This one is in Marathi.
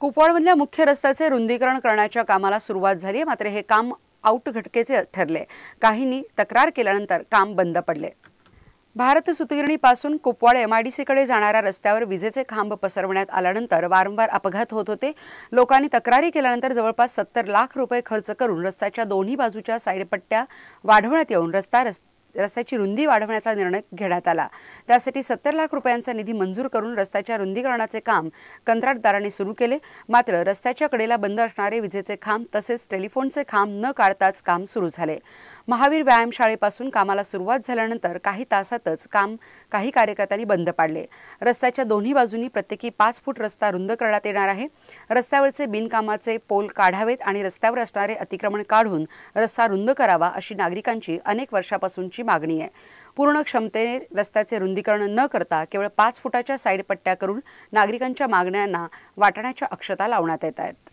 कुपवाडमधल्या मुख्य रस्त्याचे रुंदीकरण करण्याच्या कामाला सुरुवात झाली मात्र हे काम घटकेचे ठरले काहींनी तक्रार केल्यानंतर काम बंद पडले भारत सुतगिरणीपासून कुपवाड कडे जाणाऱ्या रस्त्यावर विजेचे खांब पसरवण्यात आल्यानंतर वारंवार अपघात होत होते लोकांनी तक्रारी केल्यानंतर जवळपास सत्तर लाख रुपये खर्च करून रस्त्याच्या दोन्ही बाजूच्या साईडपट्ट्या वाढवण्यात येऊन रस्ता रस्ता रस्त्याची रुंदी वाढवण्याचा निर्णय घेण्यात आला त्यासाठी सत्तर लाख रुपयांचा निधी मंजूर करून रस्त्याच्या रुंदीकरणाचे काम कंत्राटदाराने सुरू केले मात्र रस्त्याच्या कडेला बंद असणारे विजेचे खांब तसेच टेलिफोनचे खांब न काढताच काम सुरू झाले महावीर व्यायामशाळेपासून कामाला सुरुवात झाल्यानंतर काही तासातच काम काही कार्यकर्त्यांनी बंद पाडले रस्त्याच्या दोन्ही बाजूंनी प्रत्येकी पाच फूट रस्ता रुंद करण्यात येणार आहे रस्त्यावरचे बिनकामाचे पोल काढावेत आणि रस्त्यावर असणारे अतिक्रमण काढून रस्ता रुंद करावा अशी नागरिकांची अनेक वर्षापासूनची मागणी आहे पूर्ण क्षमतेने रस्त्याचे रुंदीकरण न करता केवळ पाच फुटाच्या साईड पट्ट्या करून नागरिकांच्या मागण्यांना वाटण्याच्या अक्षता लावण्यात येत आहेत